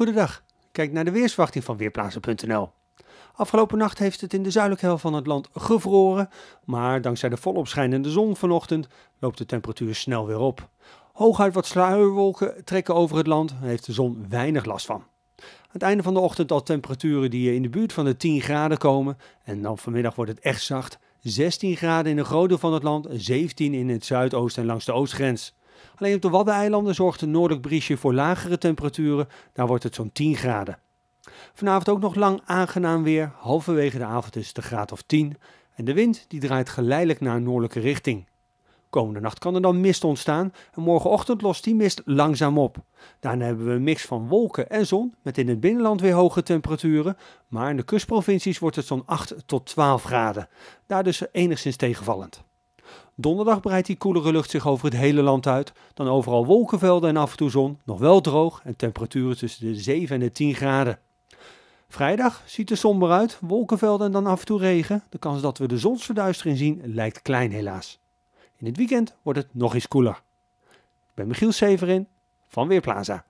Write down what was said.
Goedendag, kijk naar de weersverwachting van Weerplaatsen.nl. Afgelopen nacht heeft het in de zuidelijke helft van het land gevroren, maar dankzij de volop schijnende zon vanochtend loopt de temperatuur snel weer op. Hooguit wat sluierwolken trekken over het land en heeft de zon weinig last van. Aan het einde van de ochtend al temperaturen die in de buurt van de 10 graden komen en dan vanmiddag wordt het echt zacht. 16 graden in de grootte van het land, 17 in het zuidoosten en langs de oostgrens. Alleen op de Waddeneilanden zorgt een noordelijk briesje voor lagere temperaturen. Daar wordt het zo'n 10 graden. Vanavond ook nog lang aangenaam weer. Halverwege de avond is het een graad of 10. En de wind die draait geleidelijk naar een noordelijke richting. Komende nacht kan er dan mist ontstaan en morgenochtend lost die mist langzaam op. Daarna hebben we een mix van wolken en zon met in het binnenland weer hoge temperaturen, maar in de kustprovincies wordt het zo'n 8 tot 12 graden. Daar dus enigszins tegenvallend. Donderdag breidt die koelere lucht zich over het hele land uit. Dan overal wolkenvelden en af en toe zon, nog wel droog en temperaturen tussen de 7 en de 10 graden. Vrijdag ziet er somber uit, wolkenvelden en dan af en toe regen. De kans dat we de zonsverduistering zien lijkt klein helaas. In het weekend wordt het nog eens koeler. Ik ben Michiel Severin van Weerplaza.